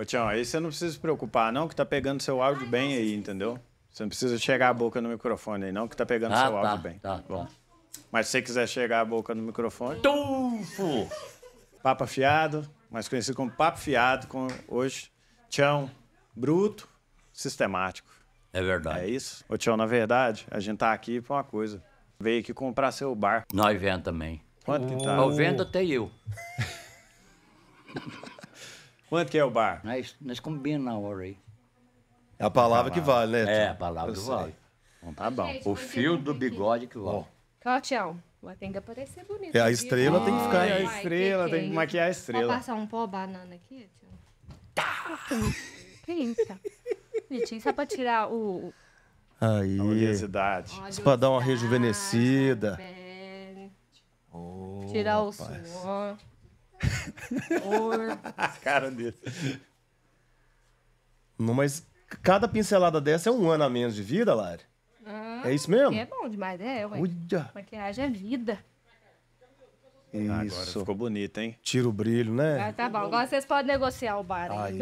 Ô, Tião, aí você não precisa se preocupar, não, que tá pegando seu áudio ah, bem aí, entendeu? Você não precisa chegar a boca no microfone aí, não, que tá pegando ah, seu tá, áudio bem. Tá, tá, bom. Mas se você quiser chegar a boca no microfone. Tufo! Papa Fiado, mais conhecido como Papo Fiado, com hoje. Tião, bruto, sistemático. É verdade. É isso? Ô, Tião, na verdade, a gente tá aqui pra uma coisa. Veio aqui comprar seu bar. Nós vendo também. Quanto que tá? Eu vendo até eu. Quanto que é o bar? Nós, nós combinamos na hora aí. É a palavra, que vale, né? É, a palavra que vale. Então tá bom. Gente, o é fio do bigode que vale. Caltião, tem que aparecer bonito. É, a estrela tem que ficar. É, a estrela, tem é que, maquiar a estrela. Vou passar um pó banana aqui, tio. Tá! Pinta. Bonitinho, só é pra tirar o... Aí. A oleosidade. Só pra dar uma rejuvenescida. tirar o suor. Or... Cara dele. Não, mas cada pincelada dessa é um ano a menos de vida, Lari. Ah, é isso mesmo? É bom demais, é. Ué. Maquiagem é vida. Isso. agora ficou bonito, hein? Tira o brilho, né? Ah, tá bom. Agora vocês podem negociar o bar. Ai.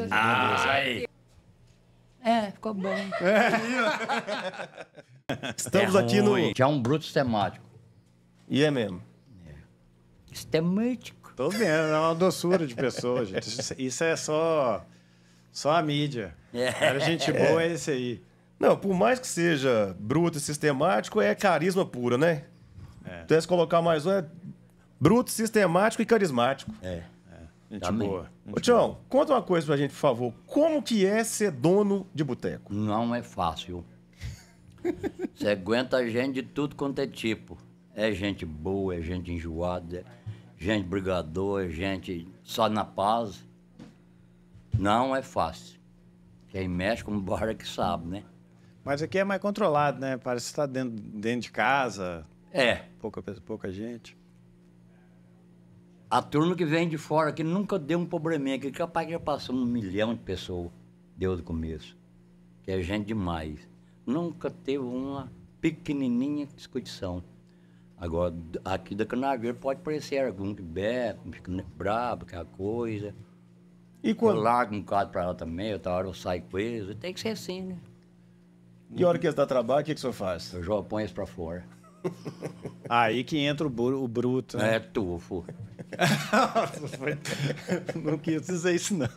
Aí, É, ficou bom. É. Estamos é aqui no. Já é um bruto sistemático. E é mesmo? É. Sistemático. Tô vendo, é uma doçura de pessoa, gente. Isso é só, só a mídia. É. Cara, gente é. boa é esse aí. Não, por mais que seja bruto e sistemático, é carisma puro, né? É. Então, se colocar mais um, é bruto, sistemático e carismático. É. é. Gente Amém. Tá boa. Gente Ô, Tião, conta uma coisa pra gente, por favor. Como que é ser dono de boteco? Não é fácil. Você aguenta gente de tudo quanto é tipo. É gente boa, é gente enjoada, é gente brigador, gente só na paz. Não é fácil. Quem mexe com barra que sabe, né? Mas aqui é mais controlado, né? Parece que está dentro, dentro de casa. É. Pouca, pouca gente. A turma que vem de fora que nunca deu um probleminha, que capaz que já passou um milhão de pessoas, deu do começo. Que é gente demais. Nunca teve uma pequenininha discussão. Agora, aqui da Canagueira pode parecer argumento beco, é brabo, aquela é coisa. E quando... Eu largo um bocado para lá também, outra hora eu saio com eles. Tem que ser assim, né? E a hora que eles dão trabalho, o que, que o senhor faz? Eu já põe eles para fora. Aí que entra o, o bruto. Né? É tufo. não quis dizer isso, não.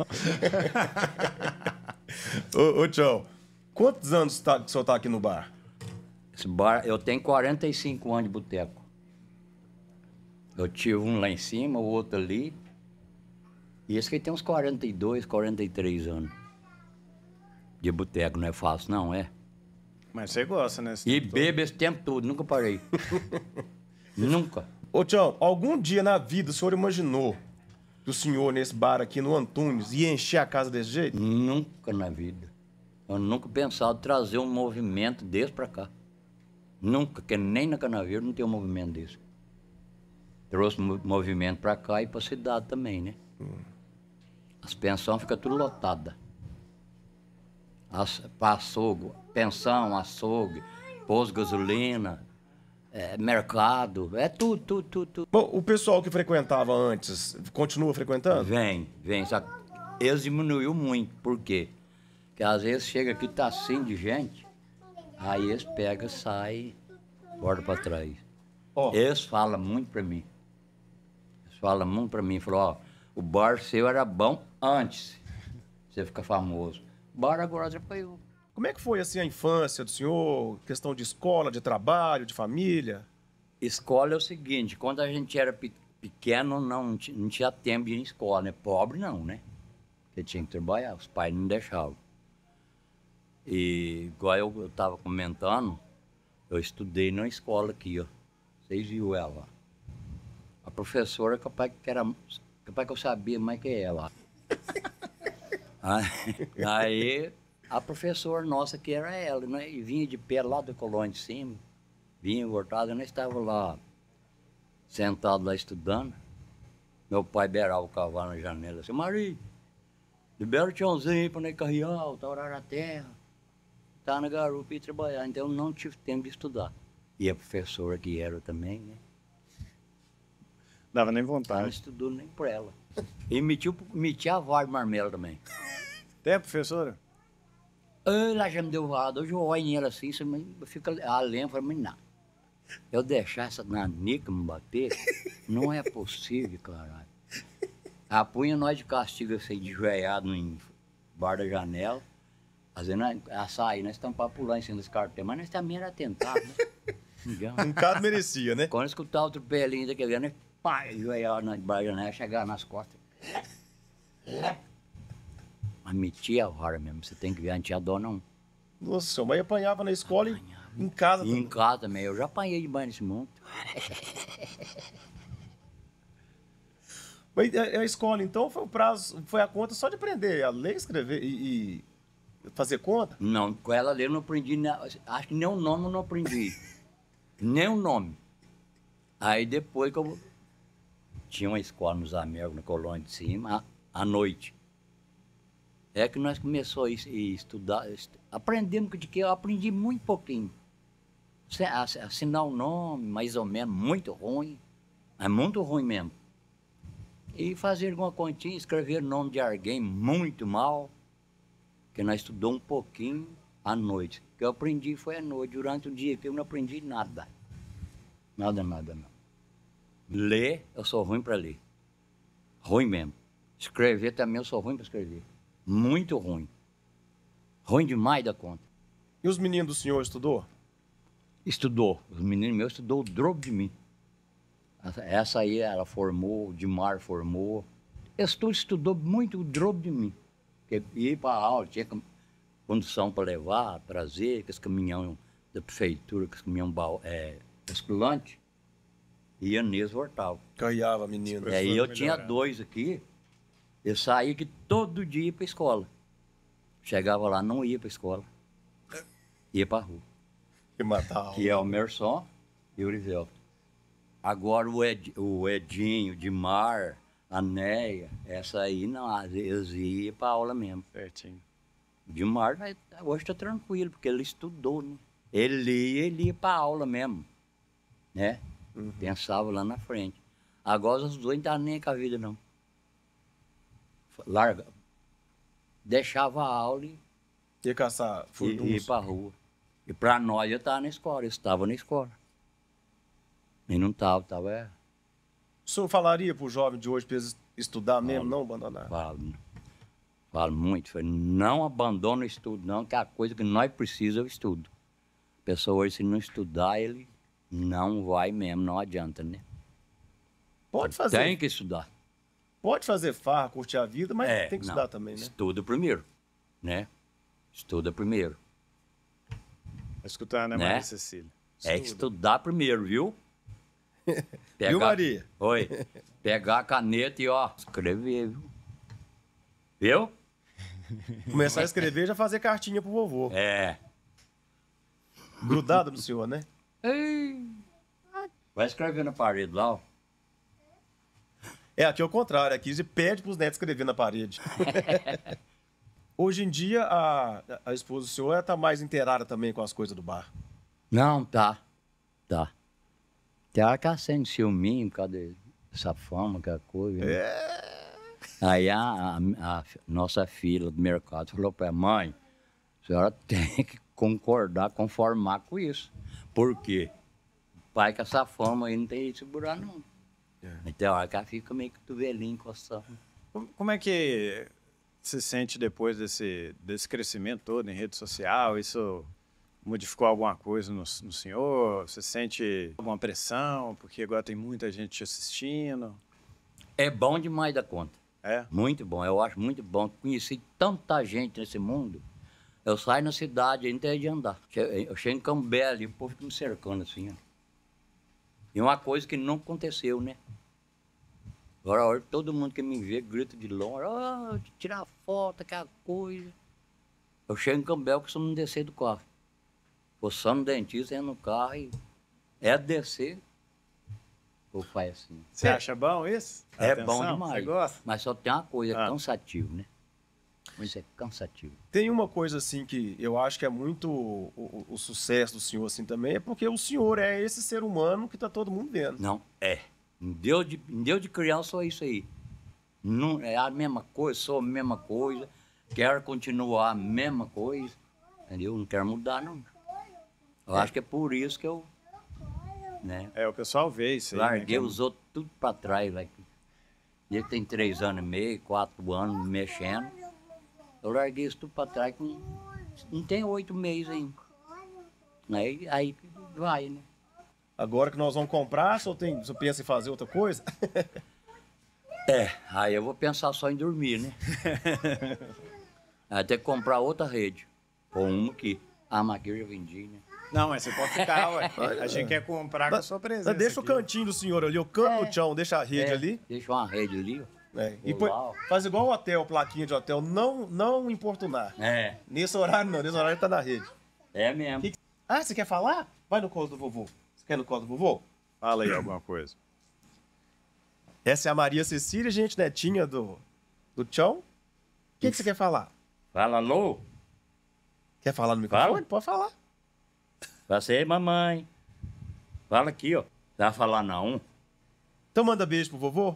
ô, ô, Tchau, quantos anos tá, o senhor tá aqui no bar? bar, eu tenho 45 anos de boteco. Eu tive um lá em cima, o outro ali. E esse aqui tem uns 42, 43 anos. De boteco, não é fácil, não, é? Mas você gosta, né? E bebe esse tempo todo, nunca parei. nunca. Ô, Tião, algum dia na vida o senhor imaginou que o senhor nesse bar aqui no Antunes ia encher a casa desse jeito? Nunca na vida. Eu nunca pensava trazer um movimento desse pra cá. Nunca, que nem na Canaveiro não tem um movimento desse. Trouxe movimento para cá e para a cidade também, né? Hum. As pensões ficam tudo lotadas. açougue, pensão, açougue, pós gasolina, é, mercado, é tudo, tudo, tudo, tudo. Bom, o pessoal que frequentava antes, continua frequentando? Vem, vem. Só eles diminuiu muito. Por quê? Porque às vezes chega aqui, tá assim de gente Aí eles pegam, saem, voltam para trás. Oh. Eles falam muito para mim. Eles falam muito para mim. Falam, ó, o bar seu era bom antes você fica famoso. O bar agora já foi eu. Como é que foi assim a infância do senhor? Questão de escola, de trabalho, de família? Escola é o seguinte, quando a gente era pequeno, não, não tinha tempo de ir em escola, né? Pobre não, né? Porque tinha que trabalhar, os pais não deixavam. E igual eu estava comentando, eu estudei na escola aqui, ó. Vocês viram ela. A professora capaz que era. Capaz que eu sabia mais que ela. aí, aí a professora nossa que era ela, né? E vinha de pé lá da colônia de cima, vinha voltada, nós estávamos lá sentado lá estudando. Meu pai beirava o cavalo na janela assim, Maria, libera o tchãozinho para nós carrear, tá orar na terra sentar tá na garupa e trabalhar. Então eu não tive tempo de estudar. E a professora que era também, né? Dava nem vontade. Não estudou nem por ela. E metia, metia a voz de marmelo também. Tem, professora? Ah, ela já me deu voada. Hoje eu olho nela assim, você fica fala mas não. Eu deixar essa nanica me bater, não é possível, caralho. Apunha nós de castigo, assim, de joelhado em bar da janela fazendo açaí, nós estamos para pular em cima dos cartões, mas nós também era atentado, né? Um caso merecia, né? Quando escutar o tropelinho daquele ano, pai, joelhava na barganha, né? chegar nas costas. Mas metia a hora mesmo, você tem que ver, a gente dó um. Nossa, mas apanhava na escola apanhava. e em casa também. Em casa também, eu já apanhei de banho nesse monte. Mas a, é, é a escola, então, foi o prazo, foi a conta só de aprender a ler, escrever e, e fazer conta? Não, com ela ali eu não aprendi, acho que nem o nome eu não aprendi. nem o nome. Aí depois que eu. Tinha uma escola nos Américos, na Colônia de Cima, à, à noite. É que nós começamos a estudar, aprendemos de que eu aprendi muito pouquinho. Assinar o nome, mais ou menos, muito ruim. É muito ruim mesmo. E fazer alguma continha, escrever o nome de alguém muito mal que nós estudou um pouquinho à noite. O que eu aprendi foi à noite. Durante o dia eu não aprendi nada. Nada, nada, não. Ler, eu sou ruim para ler. Ruim mesmo. Escrever também, eu sou ruim para escrever. Muito ruim. Ruim demais da conta. E os meninos do senhor estudou? Estudou. Os meninos meus estudou o dobro de mim. Essa aí, ela formou, o Dimar formou. Eles estudou muito o dobro de mim. Porque ir para aula tinha condução para levar, trazer, com esse caminhão da prefeitura, com esse caminhão é, esculante. Ia nesse voltava. caiava menino. É, aí eu tinha dois aqui. Eu saía que todo dia ia para escola. Chegava lá, não ia para escola. Ia para rua. E matava. Que é o Merson e o Urivel. Agora o, Ed, o Edinho de Mar, a Neia, essa aí não, às vezes ia para aula mesmo. Certinho. De mar, hoje está tranquilo, porque ele estudou, né? Ele ia, ele ia para aula mesmo, né? Uhum. Pensava lá na frente. Agora os dois não estavam nem com a vida, não. Larga. Deixava a aula e... Ia caçar furdunço. Ia, para rua. E para nós, eu estava na escola, eu estava na escola. E não estava, estava... O senhor falaria para o jovem de hoje para estudar mesmo, não, não abandonar? Falo. Falo muito. não abandona o estudo, não, que é a coisa que nós precisamos é o estudo. A pessoa hoje, se não estudar, ele não vai mesmo, não adianta, né? Pode fazer. Tem que estudar. Pode fazer farra, curtir a vida, mas é, tem que estudar também, né? Estuda primeiro, né? Estuda primeiro. Escutar, né, né? Maria Cecília? É Estuda. É estudar primeiro, viu? viu, Maria? Oi. Pegar a caneta e, ó, escrever, viu? Viu? Começar a escrever já fazer cartinha pro vovô. É. Grudado no senhor, né? Ei. Vai escrever na parede lá, ó. É, aqui é o contrário. Aqui você pede pros netos escrever na parede. Hoje em dia, a, a esposa do senhor tá mais inteirada também com as coisas do bar. Não, tá. Tá. Tem hora que ela sente ciúme por causa dessa fama, aquela é coisa. Né? É. Aí a, a, a, nossa filha do mercado falou para mãe, a senhora tem que concordar, conformar com isso. Por quê? pai com essa fama aí não tem jeito de segurar, não. É. Então, a hora que ela fica meio que tuvelinho encostando. Como é que se sente depois desse, desse crescimento todo em rede social? Isso modificou alguma coisa no, no senhor? Você sente alguma pressão? Porque agora tem muita gente te assistindo. É bom demais da conta. É? Muito bom. Eu acho muito bom. Conheci tanta gente nesse mundo. Eu saio na cidade, ainda é de andar. Eu chego em Cambé ali, o povo fica me cercando assim, ó. E uma coisa que não aconteceu, né? Agora, olha, todo mundo que me vê grita de longe, oh, tirar foto, aquela coisa. Eu chego em Cambé, eu costumo descer do carro. Poçando dentista é no carro e é descer. O pai assim. Você é. acha bom isso? É Atenção, bom demais. gosta? Mas só tem uma coisa ah. cansativo, né? Mas é cansativo. Tem uma coisa assim que eu acho que é muito o, o, o, sucesso do senhor assim também, é porque o senhor é esse ser humano que está todo mundo vendo. Não, é. Deu de, em de criança isso aí. Não, é a mesma coisa, sou a mesma coisa, quero continuar a mesma coisa. Entendeu? Não quero mudar, não. Eu é. acho que é por isso que eu. Né, é, o pessoal vê isso aí. Né, larguei né? os outros tudo para trás. Like. Ele tem três anos e meio, quatro anos mexendo. Eu larguei isso tudo para trás. Com, não tem oito meses ainda. Aí, né? aí vai, né? Agora que nós vamos comprar, só tem, só pensa em fazer outra coisa? é, aí eu vou pensar só em dormir, né? Até comprar outra rede. ou uma que a maquia já vendi, né? Não, mas você pode ficar, ué. A gente quer comprar com a sua presença. Deixa aqui. o cantinho do senhor ali, o canto do é. chão, deixa a rede é, ali. Deixa uma rede ali, ó. É. E põe, faz igual um hotel, plaquinha de hotel, não, não importunar. É. Nesse horário não, nesse horário tá na rede. É mesmo. Que que... Ah, você quer falar? Vai no colo do vovô. Você quer no colo do vovô? Fala aí alguma coisa. Essa é a Maria Cecília, gente, netinha do, do Tchão. O que, que você quer falar? Fala alô? Quer falar no microfone? Fala. Pode falar. Vai assim, ser, mamãe. Fala aqui, ó. Dá pra falar não. Então manda beijo pro vovô.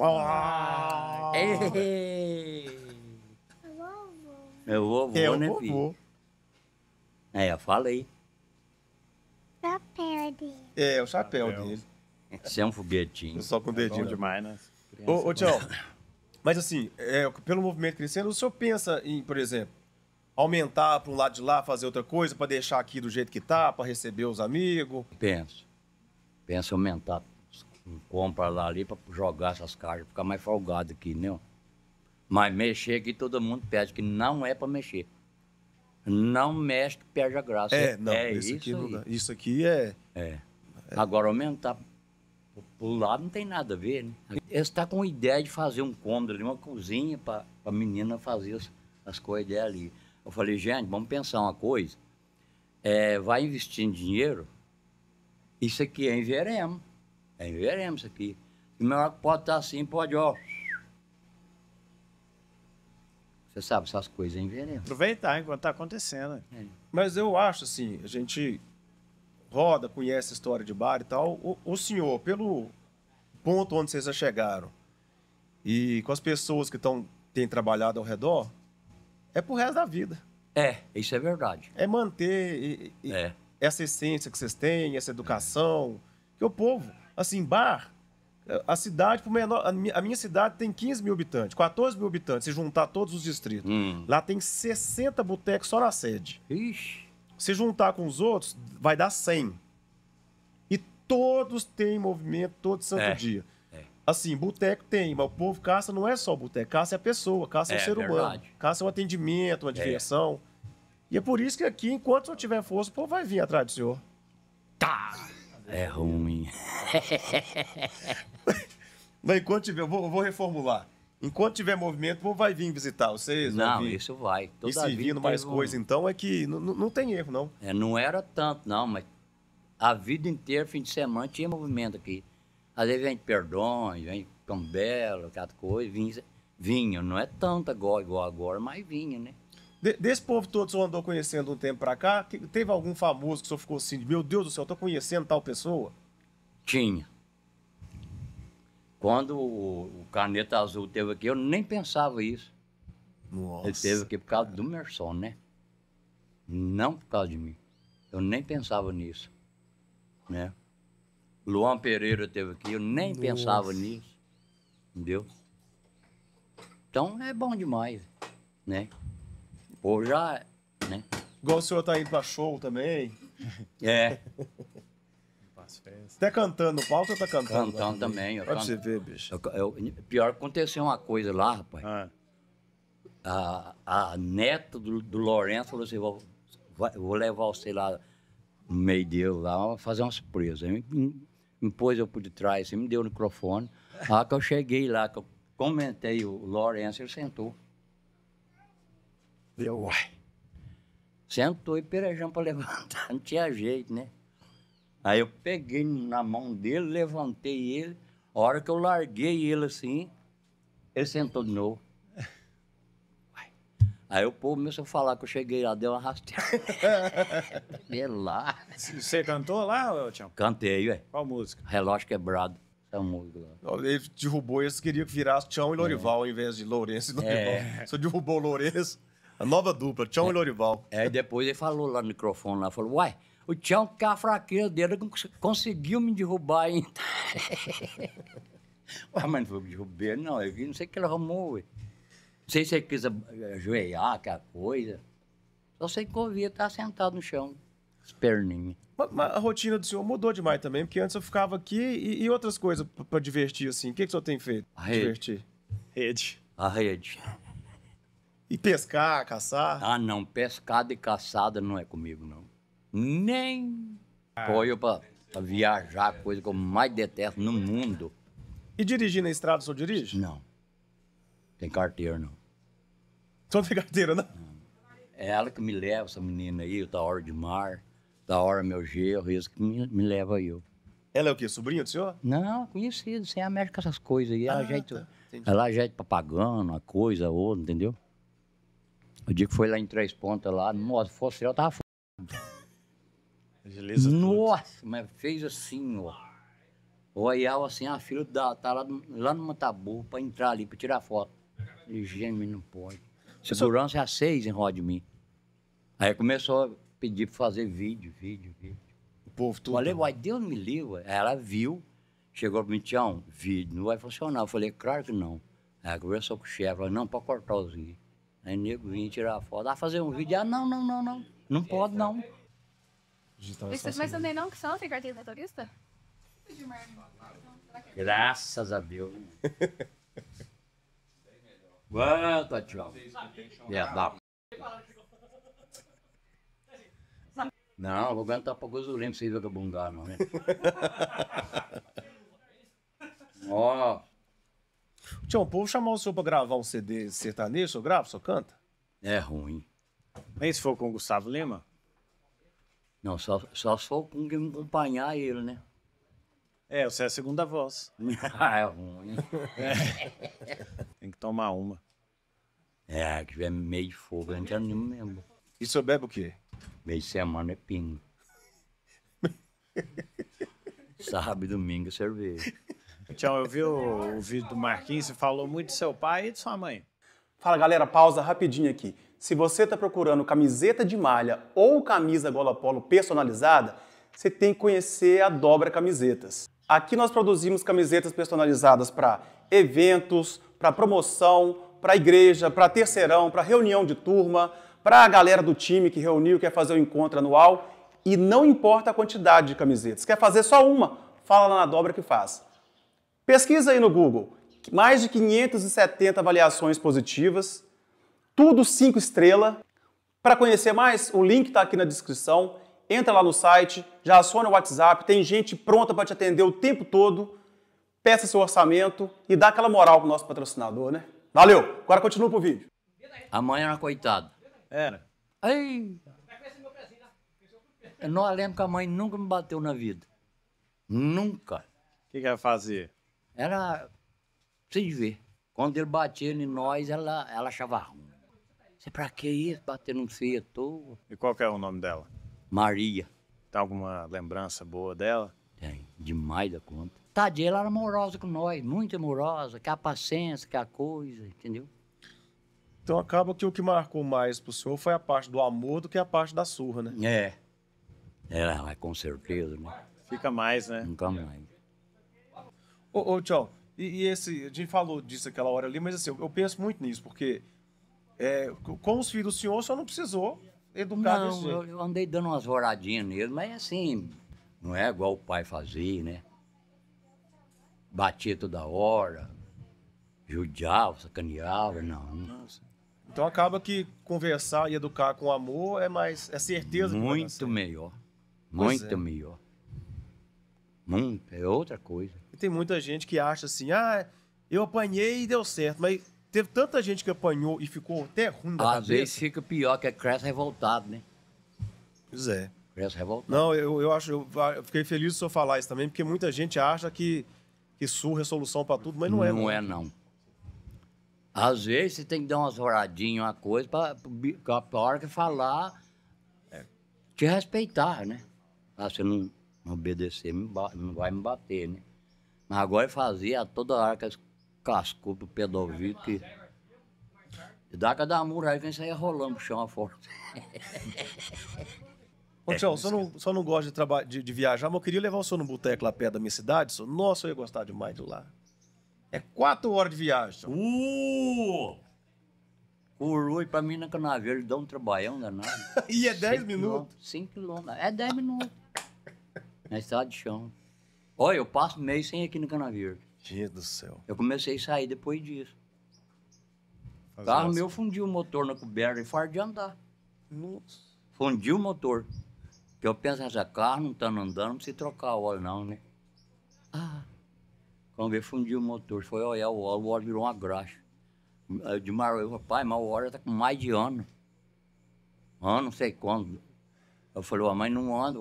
Ah, oh. Ei. Meu é vovô, é né, vovô. filho? É, eu falei. Chapéu dele. É, o chapéu, chapéu. dele. Você é um foguetinho. Só com o é dedinho. É demais, né? Ô, ô, é mas assim, é, pelo movimento crescendo, o senhor pensa em, por exemplo, aumentar para um lado de lá, fazer outra coisa, para deixar aqui do jeito que tá, para receber os amigos? Penso. Penso aumentar. Compra lá ali para jogar essas caixas, ficar mais folgado aqui, né? Mas mexer aqui todo mundo pede, que não é para mexer. Não mexe que perde a graça. É, é não, é isso, aqui não isso aqui é... é. É. Agora aumentar o lado não tem nada a ver, né? Eles estão tá com ideia de fazer um cômodo ali, uma cozinha para a menina fazer as, as coisas ali. Eu falei, gente, vamos pensar uma coisa. É, vai investir em dinheiro, isso aqui é em veremos. É em veremos isso aqui. O melhor que pode estar tá assim, pode, ó. Você sabe essas coisas em é veremos. Aproveitar enquanto está acontecendo. Né? É. Mas eu acho assim, a gente roda, conhece a história de bar e tal. O, o senhor, pelo ponto onde vocês já chegaram e com as pessoas que estão têm trabalhado ao redor, é pro resto da vida. É, isso é verdade. É manter e, e é. essa essência que vocês têm, essa educação. Que o povo, assim, bar, a cidade, por menor, a minha cidade tem 15 mil habitantes, 14 mil habitantes, se juntar todos os distritos. Hum. Lá tem 60 botecos só na sede. Ixi. Se juntar com os outros, vai dar 100. E todos têm movimento todo santo é. dia. Assim, boteco tem, mas o povo caça não é só boteco, caça é a pessoa, caça é, é o ser verdade. humano, caça é um atendimento, uma é. diversão. E é por isso que aqui, enquanto eu tiver força, o povo vai vir atrás do senhor. Tá! É ruim. mas enquanto tiver, eu vou, eu vou reformular. Enquanto tiver movimento, o povo vai vir visitar vocês? Não, vir. isso vai. Toda e se vindo mais um... coisa, então, é que não, não tem erro, não. É, não era tanto, não, mas a vida inteira, fim de semana, tinha movimento aqui. Às vezes vem perdões, vem cambelo, aquela coisa, vinho, vinho. Não é tanto igual, igual agora, mas vinho, né? De, desse povo todo que o senhor andou conhecendo um tempo pra cá, teve algum famoso que o senhor ficou assim, meu Deus do céu, eu tô conhecendo tal pessoa? Tinha. Quando o, o Caneta Azul teve aqui, eu nem pensava isso. Nossa. Ele teve aqui por causa do Merson, né? Não por causa de mim. Eu nem pensava nisso, né? Luan Pereira teve aqui, eu nem Nossa. pensava nisso. Entendeu? Então é bom demais, né? Ou já, né? Igual o senhor tá indo pra show também. É. Até tá cantando o palco ou tá cantando? Cantando também. Pode você ver, bicho. Eu, eu, pior que aconteceu uma coisa lá, rapaz. Ah. A, a, neta do, do Lourenço falou assim: vou, vou levar você lá no meio dele lá, fazer uma surpresa. Eu, me pôs eu por detrás, assim, me deu o microfone. A que eu cheguei lá, que eu comentei o Lawrence, ele sentou. Eu uai. Sentou e perejão para levantar, não tinha jeito, né? Aí eu peguei na mão dele, levantei ele. A hora que eu larguei ele assim, ele sentou de novo. Aí o povo começou a falar que eu cheguei lá, deu uma rasteira. lá. Você cantou lá, Tião? Cantei, ué. Qual música? Relógio Quebrado. Essa música lá. Ele derrubou, eles queriam que virasse Tião e é. Lorival é. em vez de Lourenço e é. Lorival. É. Você derrubou o Lourenço, a nova dupla, Tião é. é. e Lorival. É, depois ele falou lá no microfone, lá, falou, uai, o Tião, com a fraqueza dele, conseguiu me derrubar ainda. ué, mas não foi derrubar, não. Eu vi, não sei o que ele arrumou, ué sei se ele quis ajoelhar, aquela é coisa. Só sei que ouvia estar tá sentado no chão, esperninho. Mas, mas, a rotina do senhor mudou demais também, porque antes eu ficava aqui e, e outras coisas para divertir, assim. O que, que o senhor tem feito? A rede. Divertir. Rede. A rede. E pescar, caçar? Ah, não. Pescada e caçada não é comigo, não. Nem apoio pra, viajar, coisa que eu mais detesto no mundo. E dirigir na estrada, o senhor dirige? Não. Tem carteira, não. Só de carteira, né? É ela que me leva, essa menina aí, da hora de Mar, hora meu gerro, isso que me, me leva eu. Ela é o quê? Sobrinha do senhor? Não, conhecido, sem a médica com essas coisas aí. Ela ah, ajeita, é tá. ela ajeita é papagano, uma coisa, outra, entendeu? O dia que foi lá em Três Pontas lá, nossa, fosse ela tava f... Beleza nossa, tudo. mas fez assim, ó. Olhava assim, a filha da, tá lá, lá no Matabu pra entrar ali, pra tirar foto. E, gêmeo não pode. Segurança a seis em Rodmin. Aí começou a pedir para fazer vídeo, vídeo, vídeo. O povo tudo. Falei, uai, Deus me livre. Ela viu, chegou para mim, Tião, vídeo, não vai funcionar. Eu falei, claro que não. Aí conversou com o chefe, falou, não, pode cortar os vídeos. Aí nego vinha tirar a foto, ah, fazer um vídeo. Ah, não, não, não, não. Não pode, é não. Mas também então é assim. não, que só não tem carteira de motorista? Graças a Deus. Quanta tchau. dá. Não, vou aguentar pra gozurinho pra vocês vagabundar, não, né? Ó. Tchau, o povo chamou o senhor pra gravar um CD sertanejo, o senhor grava, o senhor canta? É ruim. Nem se for com o Gustavo Lima? Não, só, só se for com quem acompanhar ele, né? É, você é a segunda voz. ah, é ruim. É. Tem que tomar uma. É, que é meio de fogo, a gente anima mesmo. E você bebe o quê? Meio de semana é pingo. Sábado domingo é cerveja. Tião, eu vi o, o vídeo do Marquinhos, você falou muito de seu pai e de sua mãe. Fala galera, pausa rapidinho aqui. Se você está procurando camiseta de malha ou camisa gola polo personalizada, você tem que conhecer a Dobra Camisetas. Aqui nós produzimos camisetas personalizadas para eventos, para promoção, para igreja, para terceirão, para reunião de turma, para a galera do time que reuniu, quer fazer o um encontro anual. E não importa a quantidade de camisetas. Quer fazer só uma? Fala lá na dobra que faz. Pesquisa aí no Google. Mais de 570 avaliações positivas, tudo 5 estrelas. Para conhecer mais, o link está aqui na descrição entra lá no site, já aciona o WhatsApp, tem gente pronta para te atender o tempo todo. Peça seu orçamento e dá aquela moral pro nosso patrocinador, né? Valeu! Agora continua pro vídeo. A mãe era coitada. Era. ai Eu não lembro que a mãe nunca me bateu na vida. Nunca. O que, que ela fazia? Ela. Sem ver. Quando ele batia em nós, ela, ela achava ruim. Você pra que isso? Bater num feio à toa. E qual que é o nome dela? Maria. Tem tá alguma lembrança boa dela? Tem, demais da conta. Tadinha, ela era amorosa com nós, muito amorosa, que a paciência, que a coisa, entendeu? Então acaba que o que marcou mais pro senhor foi a parte do amor do que a parte da surra, né? É. Ela, com certeza, né? Fica mais, né? Nunca mais. Ô, ô tchau, e, e, esse, a gente falou disso aquela hora ali, mas assim, eu, eu penso muito nisso, porque é, com os filhos do senhor, o senhor não precisou educado não, assim. eu, eu andei dando umas voradinhas nele, mas assim, não é igual o pai fazia, né? Batia toda hora, judiava, sacaneava, não. Nossa. Então acaba que conversar e educar com amor é mais, é certeza Muito que melhor, muito é. melhor. Muito, é outra coisa. E tem muita gente que acha assim, ah, eu apanhei e deu certo, mas Teve tanta gente que apanhou e ficou até ruim da Às cabeça. vezes fica pior, que é Cresce revoltado, né? Pois é. Cresce revoltado. Não, eu, eu acho, eu, ah, eu fiquei feliz do só falar isso também, porque muita gente acha que, que surra é solução para tudo, mas não é. Não, é, não. Às vezes você tem que dar umas horadinhas, uma coisa, para a hora que falar, é, te respeitar, né? Ah, você não obedecer, não vai me bater, né? Mas agora fazia a toda hora que as cascou o pé do ouvido, que... E dá cada muralha aí, vem saia rolando pro chão afora. Ô, Tião, é, só, não, só não gosta de, de, de, viajar, mas eu queria levar o senhor no boteco lá perto da minha cidade, senhor. Nossa, eu ia gostar demais de lá. É quatro horas de viagem, senhor. Uh! Curui pra mim na canaveira, dá um trabalhão danado. e é dez cinco minutos? Cinco quilômetros. É dez minutos. na estrada de chão. Olha, eu passo meio sem aqui no Canaveiro. Gente do céu. Eu comecei a sair depois disso. O carro meu fundiu o motor na coberta e fora de andar. Nossa. Fundiu o motor. Porque eu penso, essa carro não está andando, não precisa trocar o óleo não, né? Ah. Quando veio, fundiu o motor. Foi olhar o óleo, o óleo virou uma graxa. De mar, eu falei, pai, mas o óleo está com mais de ano. Ano, não sei quando. Eu falei, mas não anda.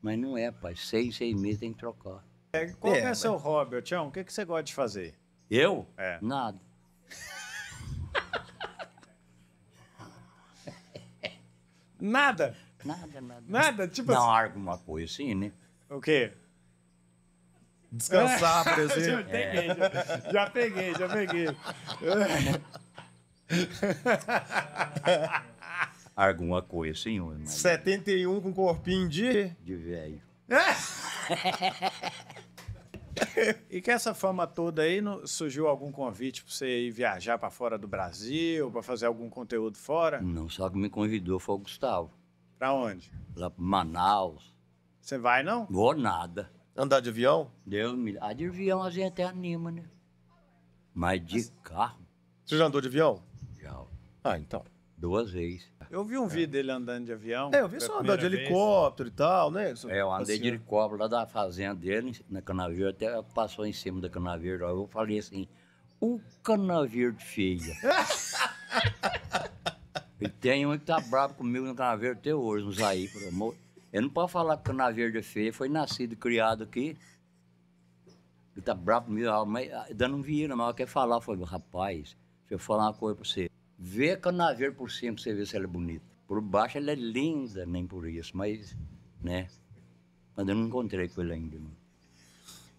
Mas não é, pai. Seis, seis meses tem que trocar. É, qual é, é seu hobby, Tião? O que, que você gosta de fazer? Eu? É. Nada. nada? Nada, nada. Nada? Tipo Não, assim... alguma coisa sim, né? O quê? Descansar, por exemplo. já, é. peguei, já, peguei, já peguei. alguma coisa, senhor. Mas... 71 com corpinho de... De velho. É? E que essa fama toda aí, surgiu algum convite para você ir viajar para fora do Brasil, para fazer algum conteúdo fora? Não, só que me convidou foi o Gustavo. Para onde? Lá para Manaus. Você vai não? Vou nada. Andar de avião? Deus me... Ah, de avião a gente até anima, né? Mas de Mas... carro. Você já andou de avião? Já. Ah, então. Duas vezes. Eu vi um é. vídeo dele andando de avião. É, eu vi só andar de vez. helicóptero e tal, né? É, eu andei assim. de helicóptero lá da fazenda dele, na Canaveiro, até passou em cima da Canaveiro. Eu falei assim, o Canaveiro de feia. e tem um que tá bravo comigo no Canaveiro até hoje, nos aí, por amor. Eu não posso falar que Canaveiro de feia, foi nascido e criado aqui. Ele tá bravo comigo, mas dando um dinheiro, mas quer falar. Eu falei, rapaz, deixa eu falar uma coisa pra você. Vê com o navio por cima pra você ver se ela é bonita. Por baixo ela é linda, nem por isso, mas, né? Mas eu não encontrei com ele ainda. Não.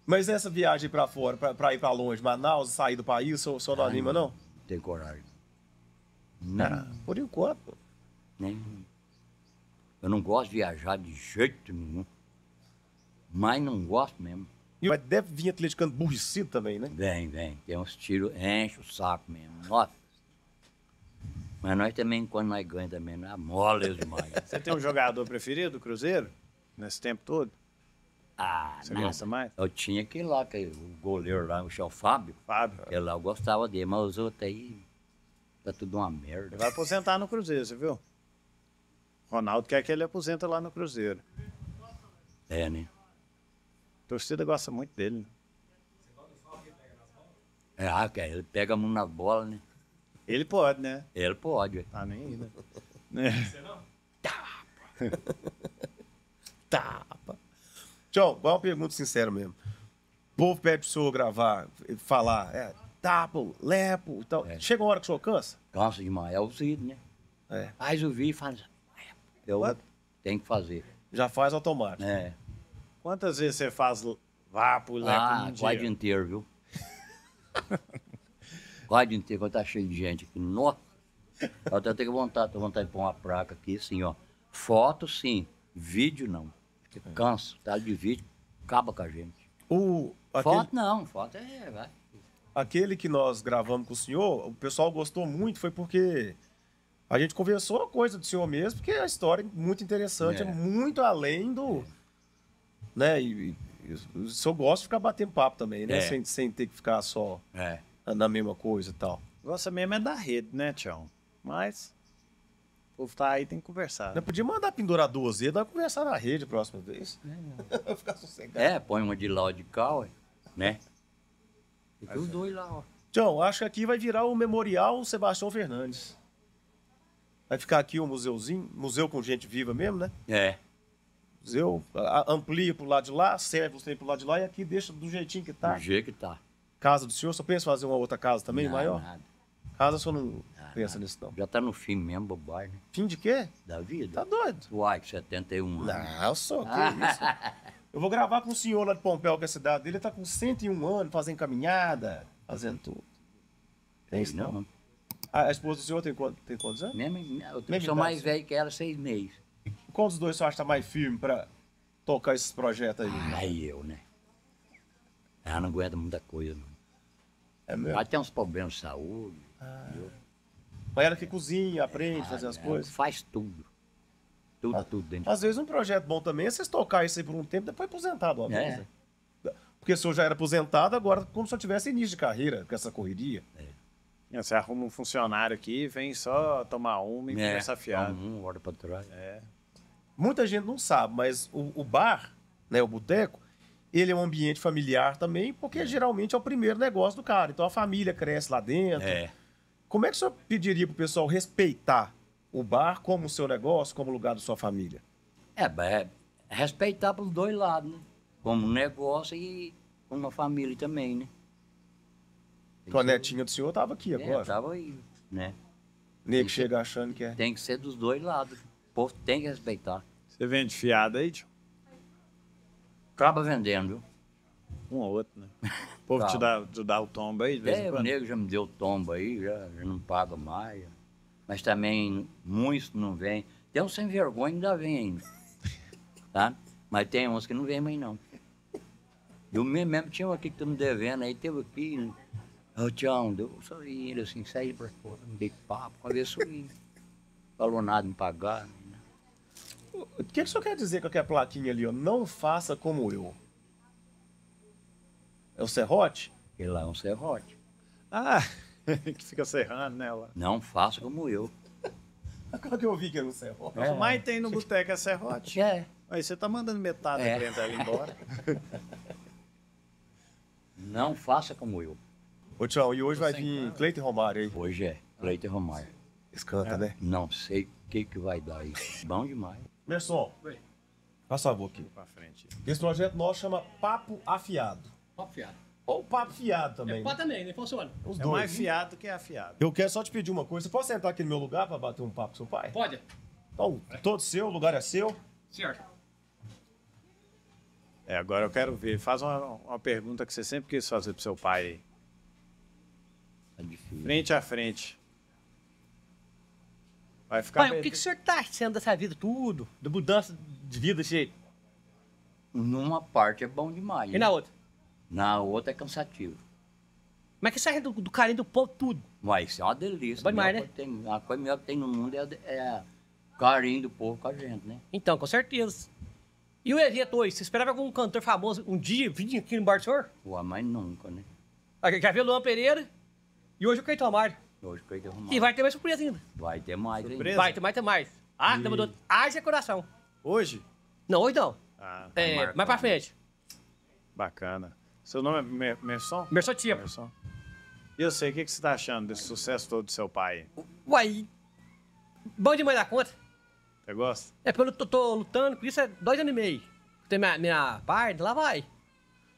Mas nessa viagem para fora, para ir para longe, Manaus, sair do país, o senhor não anima, não? Tem coragem. Não. Ah, por enquanto. Nem. Eu não gosto de viajar de jeito nenhum. Mas não gosto mesmo. E deve vir atleticando burricido também, né? Vem, vem. Tem uns tiros, enche o saco mesmo. Nossa. Mas nós também, quando nós ganhamos, também nós mola demais. Você tem um jogador preferido, Cruzeiro, nesse tempo todo? Ah, Você nada. gosta mais? Eu tinha aquele lá, que, o goleiro lá, o chão Fábio. Fábio. Que lá eu gostava dele, mas os outros aí, tá tudo uma merda. Ele vai aposentar no Cruzeiro, você viu? Ronaldo quer que ele aposenta lá no Cruzeiro. É, né? A torcida gosta muito dele, né? É, ah, cara, ele pega a mão na bola, né? Ele pode, né? Ele pode. Tá nem aí, né? É. Você não? Tapa. Tapa. Tchau, é uma pergunta sincera mesmo. O povo pede pro senhor gravar, falar, é, lepo e tal. É. Chega uma hora que o senhor cansa? Cansa demais, é o né? É. Faz o vídeo e faz, eu é tenho que fazer. Já faz automático. É. Quantas vezes você faz vapo, lepo ah, um dia? inteiro, viu? quadro inteiro, tá cheio de gente aqui. Nossa! Eu até tenho vontade, tenho vontade de pôr uma placa aqui, assim, ó. Foto, sim. Vídeo, não. Porque é. canso, tá de vídeo, acaba com a gente. O, aquele... Foto, não. Foto é... Vai. Aquele que nós gravamos com o senhor, o pessoal gostou muito, foi porque... A gente conversou a coisa do senhor mesmo, porque é uma história muito interessante, é. é. muito além do... Né, e, e, o senhor gosta de ficar batendo papo também, né? É. Sem, sem ter que ficar só... É na mesma coisa e tal. Gosta mesmo é da rede, né, Tião? Mas o povo tá aí, tem que conversar. né? podia mandar pendurar duas e dar conversar na rede a próxima vez. É, né? Ficar sossegado. É, põe uma de lá ou de cá, ué, né? Fica os é. dois lá, ó. Tião, acho que aqui vai virar o Memorial Sebastião Fernandes. Vai ficar aqui um museuzinho, museu com gente viva mesmo, né? É. Museu, amplia pro lado de lá, serve você pro lado de lá e aqui deixa do jeitinho que tá. Do jeito que tá casa do senhor? Só pensa em fazer uma outra casa também, não, maior? Nada. Casa só não, pensa nisso, não. Já tá no fim mesmo, bobagem. Né? Fim de quê? Da vida. Tá doido? Uai, 71 anos. Não, só que isso. Eu vou gravar com o senhor lá de Pompeu, que é a cidade dele. Ele tá com 101 anos, fazendo caminhada, fazendo tudo. É tem isso, não? A, esposa do senhor tem, quantos, tem quantos anos? Mesmo, eu tenho, sou mais velho que ela, seis meses. Quantos dos dois você acha tá mais firme para tocar esses projetos aí? Ah, eu, né? Ela ah, não aguenta muita coisa, mano. É mesmo? Ela tem uns problemas de saúde. Ah. Mas ela que cozinha, aprende, ah, fazer as é, coisas? Faz tudo. Tudo, ah. tudo dentro. Às vezes um projeto bom também é vocês tocar isso aí por um tempo, depois aposentado uma vez. É. Né? Porque o senhor já era aposentado, agora como se eu tivesse início de carreira com essa correria. É. Você arruma um funcionário aqui, vem só tomar uma e é. começa a fiar. Um, hora para trás. É. Muita gente não sabe, mas o, o bar, né, o boteco, ele é um ambiente familiar também, porque é. geralmente é o primeiro negócio do cara. Então a família cresce lá dentro. É. Como é que o senhor pediria para o pessoal respeitar o bar como seu negócio, como lugar da sua família? É, é respeitar pelos dois lados, né? Como negócio e como família também, né? Então a netinha do senhor estava aqui é, agora. Estava aí, né? que chega achando que é. Tem que ser dos dois lados. O povo tem que respeitar. Você vende fiado aí, tio? acaba vendendo. Um ou outro, né? O povo te, dá, te dá o tombo aí? De vez é, em quando. o negro já me deu o tombo aí, já, já não paga mais. Mas também muitos não vêm. Tem uns sem vergonha ainda vem ainda. Tá? Mas tem uns que não vêm mais não. Eu mesmo tinha um aqui que tá me devendo, aí teve aqui. Né? Ô, Tião, eu sou ele assim, saí pra fora, não dei papo, uma vez subi. Falou nada, me pagaram. O que, que o senhor quer dizer com aquela plaquinha ali, ó? Não faça como eu. É o serrote? Ele lá é um serrote. Ah, que fica serrando nela. Não faça como eu. Agora que eu vi que era um serrote. É. Mas tem no boteco é serrote. É. Aí você tá mandando metade é. da clientela embora. Não faça como eu. Ô, tchau, e hoje Tô vai vir Cleiton Romário aí? Hoje é, Cleiton Romário. Escanta, é. né? Não sei o que, que vai dar aí. Bom demais. Merson, Oi. faz favor aqui. Pra frente. Esse projeto nosso chama Papo Afiado. Papo afiado. Ou Papo Fiado também. É né? pá também, né? Funciona. Os É dois. mais fiado que é afiado. Eu quero só te pedir uma coisa. Você pode sentar aqui no meu lugar pra bater um papo com seu pai? Pode? Então, todo seu, o lugar é seu. Certo. É, agora eu quero ver. Faz uma, uma pergunta que você sempre quis fazer pro seu pai aí. Tá frente a frente. Vai ficar Pai, bem... o que, que o né? senhor tá achando dessa vida tudo? Da mudança de vida desse jeito? Numa parte é bom demais. E na né? outra? Na outra é cansativo. Mas que você é do, do carinho do povo tudo? Mas isso é uma delícia. É bom demais, né? Tem, a coisa melhor que tem no mundo é, é carinho do povo com a gente, né? Então, com certeza. E o evento hoje? Você esperava algum cantor famoso um dia vir aqui no bar do senhor? Ué, mas nunca, né? Já veio o Luan Pereira e hoje o Caetano Mário. Hoje E vai ter mais surpresa ainda. Vai ter mais. Surpresa? Vai ter mais, tem mais. Ah, e... demandou. Haja coração. Hoje? Não, hoje não. Ah, tá é, marcar. mais pra frente. Bacana. Seu nome é Mer Merson? Merson Tia. Merson. E eu sei, o que, que você tá achando desse sucesso todo do seu pai? Uai, bom demais da conta. Você gosta? É porque eu tô, tô lutando com isso há dois anos e meio. Tem minha, minha parte, lá vai.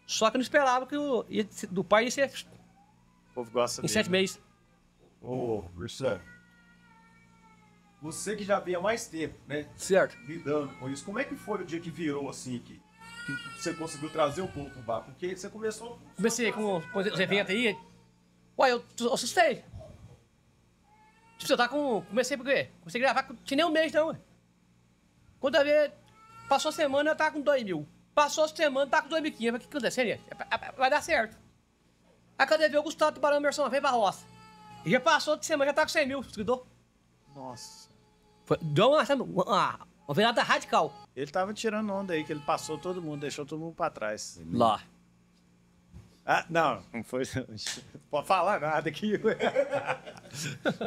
Só que eu não esperava que o, do pai ia ser... O povo gosta em dele. Em sete né? meses. Ô, Ursano, você que já vem há mais tempo, né? Certo. Lidando com isso, como é que foi o dia que virou assim que, que você conseguiu trazer um pouco pro bar? Porque você começou. Comecei com os eventos aí. Uai, eu, assustei. Tipo, você tá com. Comecei por quê? Comecei a gravar, com... tinha nem um mês não. Quando a ver, passou a semana, eu tá tava com 2 mil. Passou a semana, tava tá com 2.500. Mas o que aconteceu, gente? É, é, é, vai dar certo. Aí cadê ver o Gustavo Tubarão Merson, vem pra roça. E já passou de semana, já tá com 100 mil seguidor. Nossa. Foi, deu uma, uma, uma virada radical. Ele tava tirando onda aí, que ele passou todo mundo, deixou todo mundo pra trás. Lá. Ah, não, não foi. Pode falar nada aqui.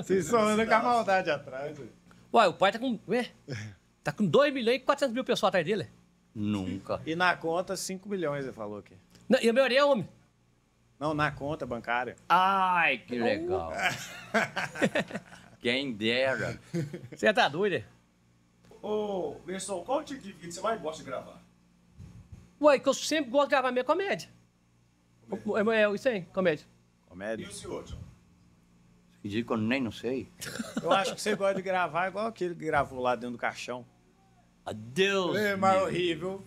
Vocês só andam com a maldade atrás. Ué, o pai tá com. Ué, tá com 2 milhões e 400 mil pessoas atrás dele. Nunca. E na conta, 5 milhões, ele falou aqui. Não, e a maioria é homem. Não, na conta bancária. Ai, que legal. Quem dera. Você tá doido? É? Ô, Wilson, qual o tipo de vídeo você mais gosta de gravar? Ué, que eu sempre gosto de gravar minha comédia. comédia. É, é, é isso aí, comédia. Comédia? E o senhor, John? Digo que eu nem não sei. Eu acho que você gosta de gravar igual aquele que gravou lá dentro do caixão. Adeus. É mais horrível.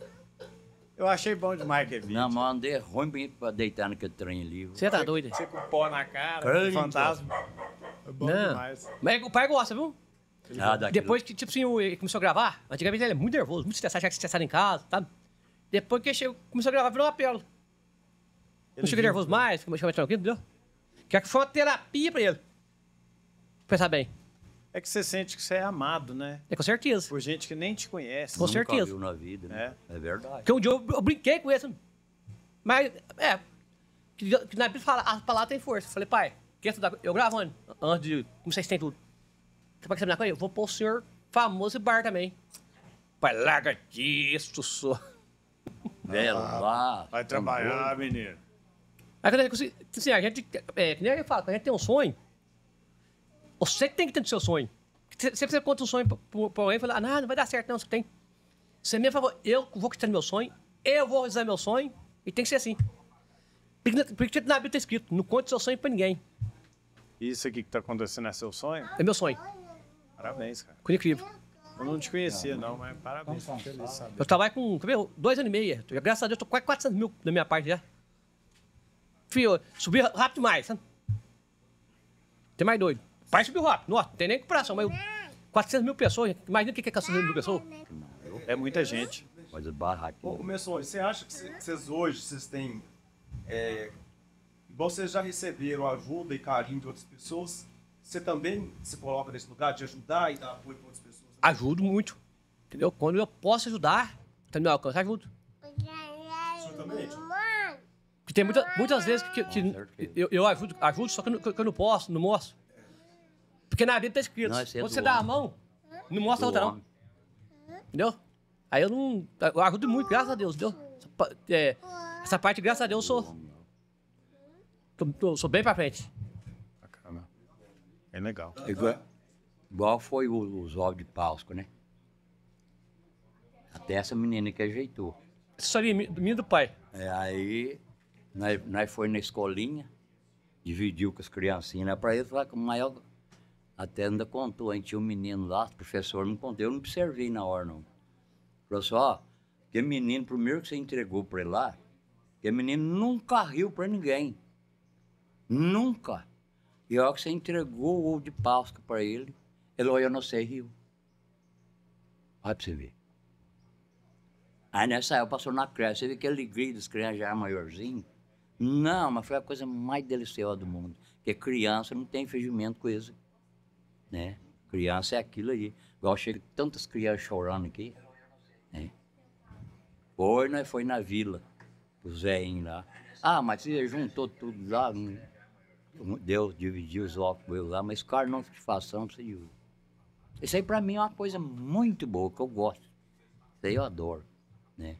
Eu achei bom demais aquele vídeo. Não, mas andei ruim bonito pra deitar naquele trem ali. Você tá doido? Você com pó na cara, fantasma. É bom não. demais. Mas o pai gosta, viu? Ah, Depois que, tipo assim, ele começou a gravar, antigamente ele é muito nervoso, muito estressado, já que estressado em casa, sabe? Depois que chegou, começou a gravar, virou uma pérola. Não chega nervoso mais, começou a ficar mais tranquilo, entendeu? É que foi uma terapia pra ele. Pensar bem. É que você sente que você é amado, né? É com certeza. Por gente que nem te conhece. Com Nunca certeza. Viu na vida, né? É, é verdade. Porque um dia eu, eu brinquei com isso. Mas, é. Que, que na Bíblia fala, a palavra tem força. Eu falei, pai, quer é estudar? Tá eu gravo antes de começar esse tudo. Você vai terminar com ele? Eu vou pôr o senhor famoso e bar também. Pai, larga disso, só. Velho, ah, lá. Vai tá trabalhar, menino. Aí, assim, a gente, é, que nem eu falo, a gente tem um sonho, você que tem que ter o seu sonho. Sempre você conta um sonho para alguém e fala, ah, não, não vai dar certo não, você tem. Você é me favor, eu vou conquistar meu sonho, eu vou realizar meu sonho, e tem que ser assim. Porque na Bíblia tá escrito, não conte seu sonho para ninguém. Isso aqui que tá acontecendo é seu sonho? É meu sonho. Parabéns, cara. Ficou incrível. Eu não te conhecia, não, mas parabéns. Feliz saber. Eu trabalho com dois anos e meio. Graças a Deus, tô quase 400 mil da minha parte já. Filho, subi rápido demais, sabe? Tem mais doido faz subiu rápido. Não tem nem comparação, mas 400 mil pessoas. Imagina o que é 400 mil pessoas. É muita gente. Mas é barraquinho. Ô, começou. Você acha que vocês hoje vocês têm. É, vocês já receberam ajuda e carinho de outras pessoas? Você também se coloca nesse lugar de ajudar e dar apoio para outras pessoas? Ajudo muito. Entendeu? Quando eu posso ajudar, tá no meu alcance, ajudo. Absolutamente. Porque tem muita, muitas vezes que, que, que eu, eu ajudo, ajudo, só que eu, que eu não posso, não mostro. Porque na Bíblia tá escrito: não, é quando você dá homem. a mão, não mostra a outra, homem. não. Entendeu? Aí eu não. Eu ajudo muito, graças a Deus, Deus. É, essa parte, graças a Deus, eu sou. Tô, tô, sou bem pra frente. Bacana. É legal. Igual, igual foi o, o de Páscoa, né? Até essa menina que ajeitou. Essa história minha do pai. É, aí nós, nós foi na escolinha, dividiu com as criancinhas, né? Pra eles lá com o maior até ainda contou, a gente tinha um menino lá, o professor me contou, eu não observei na hora não. Falou assim, ó, que menino, primeiro que você entregou para ele lá, que menino nunca riu para ninguém. Nunca. E a hora que você entregou o ovo de Páscoa para ele, ele olhou no céu e riu. Olha para você ver. Aí nessa época passou na creche, você vê que alegria dos crianças já é maiorzinho. Não, mas foi a coisa mais deliciosa do mundo. Porque criança não tem fingimento com isso né? Criança é aquilo aí. Igual chega tantas crianças chorando aqui, né? Foi, né? foi na vila, o Zéinho lá. Ah, mas você juntou tudo lá, né? Deus dividiu os óculos lá, mas claro, não satisfação você usa. Isso aí para mim é uma coisa muito boa, que eu gosto. Isso aí eu adoro, né?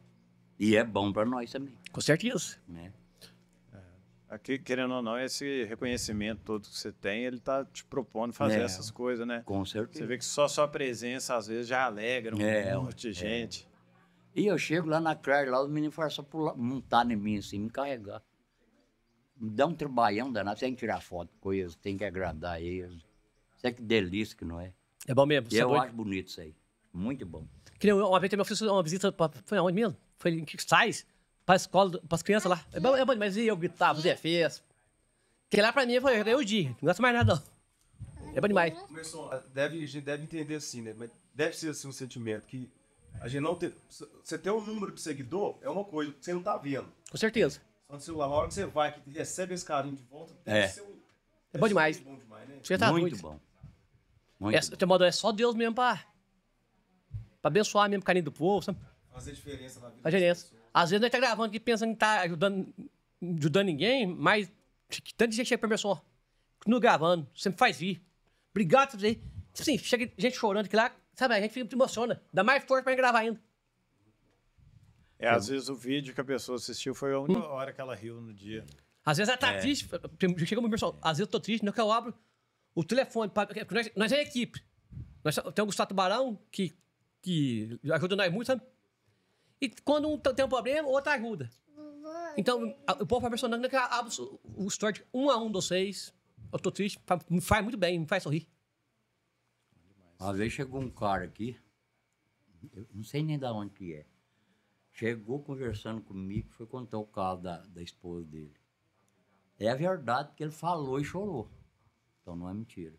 E é bom para nós também. Com certeza. Né? Aqui, querendo ou não, esse reconhecimento todo que você tem, ele tá te propondo fazer é, essas coisas, né? Com certeza. Você vê que só sua presença, às vezes, já alegra um é, monte de é. gente. E eu chego lá na creche, lá, os meninos falam só pular, montar em mim, assim, me carregar. Me dá um trabalhão danado, tem que tirar foto com eles, tem que agradar eles. Isso é que delícia que não é. É bom mesmo. E eu acho bonito isso aí. Muito bom. Que nem uma vez também eu fiz uma visita, pra, foi onde mesmo? Foi em Quixais pra escola, pras crianças lá. É bom, é bom, mas e eu gritava, fazia fez. Que lá pra mim foi eu dia, não gosto mais nada não. É bom demais. Começou, deve, a gente deve entender assim, né? Mas deve ser assim um sentimento que a gente não tem. Você ter um número de seguidor é uma coisa que você não tá vendo. Com certeza. Só no celular, a hora que você vai, que recebe esse carinho de volta, é. Ser, é bom demais. É bom demais né? Você tá Muito doido. bom. Muito é bom. Modo, é só Deus mesmo pra, pra abençoar mesmo o carinho do povo, sabe? Fazer diferença na vida. Fazer diferença. Às vezes a gente tá gravando aqui pensando que tá ajudando, ajudando ninguém, mas tanta gente chega pra mim só, continua gravando, você me faz vir. Obrigado por fazer. Tipo assim, chega gente chorando que lá, sabe, a gente fica, muito emociona, dá mais força pra gente gravar ainda. É, às vezes o vídeo que a pessoa assistiu foi a única hum. hora que ela riu no dia. Às vezes ela tá é. triste, chega meu pessoal, às vezes eu tô triste, não é que eu abro o telefone, pra, nós, nós é equipe. Nós, tem o Gustavo Barão, que, que ajuda nós muito, sabe? E quando um tem um problema, outro ajuda. Então, é. o povo vai impressionando que abre o story um a um de vocês. Eu tô triste, me faz muito bem, me faz sorrir. Uma vez chegou um cara aqui, eu não sei nem da onde que é. Chegou conversando comigo, foi contar o caso da, da esposa dele. É a verdade que ele falou e chorou. Então não é mentira.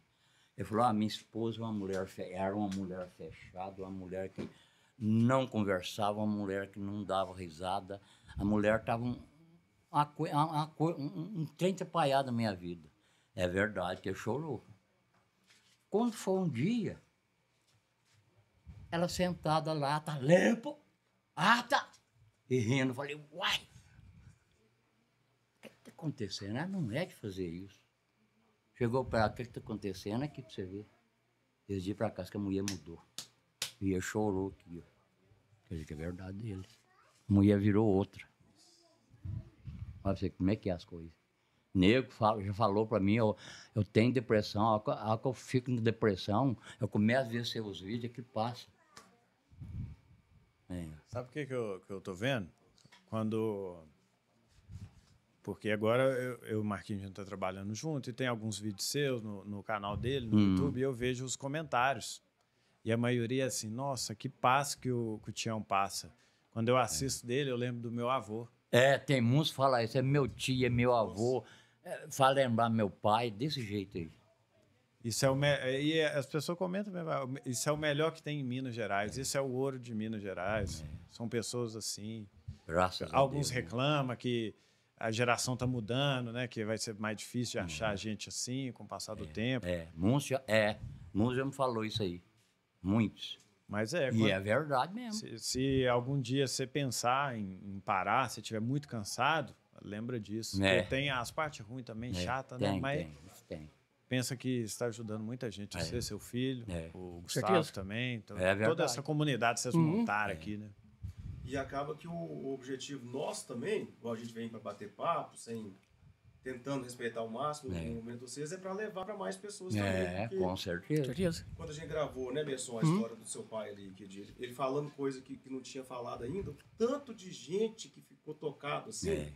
Ele falou: ah, minha esposa é uma mulher, era uma mulher fechada, uma mulher que não conversava, uma mulher que não dava risada. A mulher estava um, uma, uma, um, um trem na minha vida. É verdade que chorou. Quando foi um dia, ela sentada lá, tá limpo, ata, e rindo. Falei, uai, o que está acontecendo? Ela ah, não é de fazer isso. Chegou para ela, o que está acontecendo aqui para você ver? eu disse para casa que a mulher mudou ele chorou aqui. Quer dizer que é verdade deles. A mulher virou outra. Olha você como é que é as coisas. Nego fala, já falou para mim, eu, eu tenho depressão, a hora que eu fico na depressão, eu começo a ver seus vídeos, é que passa. É. Sabe o que, que, eu, que eu tô vendo? Quando. Porque agora eu, eu e o Marquinhos a gente tá trabalhando junto e tem alguns vídeos seus no, no canal dele, no hum. YouTube, e eu vejo os comentários. E a maioria é assim, nossa, que passo que o, que o Tião passa. Quando eu é. assisto é. dele, eu lembro do meu avô. É, tem muitos que falam isso, é meu tio, é meu nossa. avô, é, faz lembrar meu pai, desse jeito aí. Isso é o me... E é, as pessoas comentam mesmo, isso é o melhor que tem em Minas Gerais, é. isso é o ouro de Minas Gerais. É. São pessoas assim. Graças Alguns né? reclamam que a geração está mudando, né? Que vai ser mais difícil de hum. achar é. gente assim com o passar do tempo. É, Múncia, é. já me falou isso aí. Muitos. Mas é. E quando, é verdade mesmo. Se, se, algum dia você pensar em, em parar, se estiver muito cansado, lembra disso. É. Tem as partes ruins também, é. chata, né? tem, né? Mas tem, tem. pensa que está ajudando muita gente. É. Você, seu filho, é. o Gustavo também. Então, é toda essa comunidade que vocês uhum. montaram é. aqui, né? E acaba que o objetivo nosso também, igual a gente vem para bater papo, sem tentando respeitar o máximo é. no momento de vocês, é para levar para mais pessoas é, também. É, com certeza. Quando a gente gravou, né, Besson, a hum. história uhum. do seu pai ali, que ele, ele falando coisa que, que, não tinha falado ainda, tanto de gente que ficou tocado assim. É.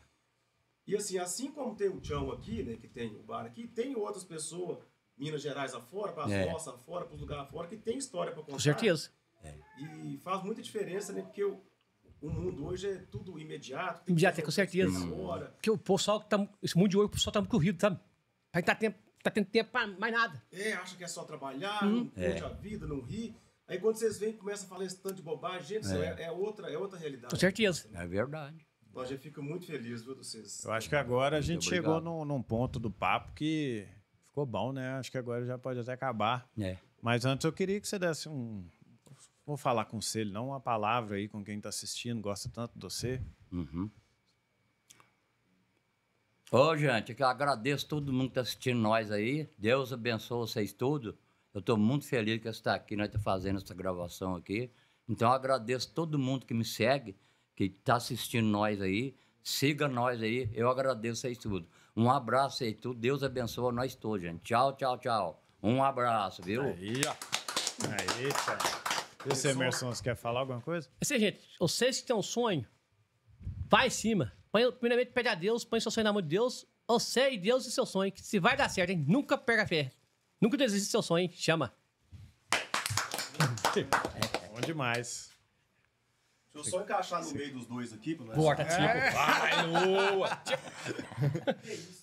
E assim, assim como tem o Tião aqui, né, que tem o bar aqui, tem outras pessoas, Minas Gerais afora, para as é. afora, para os lugares afora, que tem história para contar. Com certeza. É. E faz muita diferença, né, porque eu, o mundo hoje é tudo imediato. Imediato, é, com certeza. Porque o pessoal que tá. Esse mundo de hoje, o pessoal tá muito corrido, sabe? aí tá, tempo, tá tendo tempo pra mais nada. É, acha que é só trabalhar, hum. não é. curte é. a vida, não ri. Aí quando vocês vêm, começa a falar esse tanto de bobagem, gente, é. é. é, outra, é outra realidade. Com certeza. É verdade. a gente fico muito feliz, viu, vocês. Eu acho que agora a gente chegou num, num, ponto do papo que ficou bom, né? Acho que agora já pode até acabar. É. Mas antes eu queria que você desse um, vou falar conselho, não é uma palavra aí com quem está assistindo, gosta tanto de você. Uhum. Ô, gente, eu agradeço todo mundo que está assistindo nós aí. Deus abençoe vocês todos. Eu estou muito feliz que você está aqui, nós estamos tá fazendo essa gravação aqui. Então, eu agradeço todo mundo que me segue, que está assistindo nós aí. Siga nós aí. Eu agradeço vocês tudo. Um abraço aí tudo. Deus abençoe nós todos, gente. Tchau, tchau, tchau. Um abraço, viu? Aí, ó. Aí, cara. E você, Emerson, você quer falar alguma coisa? É assim, gente, vocês que têm um sonho, vai em cima. Põe, primeiramente, pede a Deus, põe seu sonho na mão de Deus. Você e Deus e seu sonho, que se vai dar certo, hein? Nunca a fé. Nunca desiste do seu sonho, hein? Chama. Bom demais. Deixa eu só encaixar no meio dos dois aqui, pra tá nós. Corta, tipo. É. Vai, lua.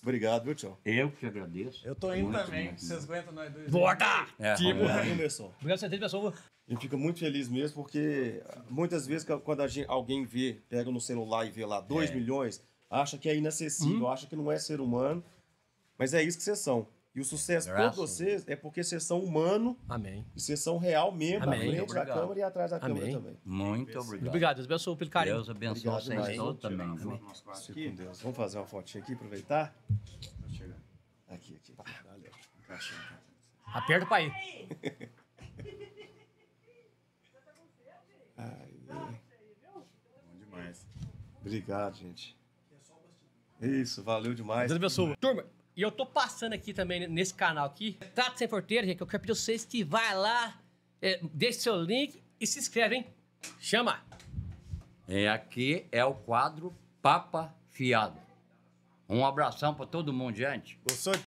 Obrigado, viu, tchau. Eu que agradeço. Eu tô indo Muito também, vocês aguentam nós dois. Corta! É, tipo. Começou. Obrigado a vocês, é pessoal. E fica muito feliz mesmo, porque muitas vezes quando gente, alguém vê, pega no celular e vê lá 2 é. milhões, acha que é inacessível, hum. acha que não é ser humano. Mas é isso que vocês são. E o sucesso de vocês é porque vocês são humano. Amém. E vocês são real mesmo, Amém. à da câmera e atrás da Amém. câmera também. Muito obrigado. Obrigado, Deus abençoe pelo carinho. Deus abençoe vocês todos também. Deus. Vamos fazer uma fotinha aqui, aproveitar. Aqui, aqui. Aperta para ir. Obrigado, gente. Isso, valeu demais. Deus abençoe. Turma, e eu tô passando aqui também nesse canal aqui. Trato sem porteira, gente. Eu quero pedir vocês que vai lá, é, deixe seu link e se inscreve, hein? Chama! É, aqui é o quadro Papa Fiado. Um abração para todo mundo, gente. Gostou?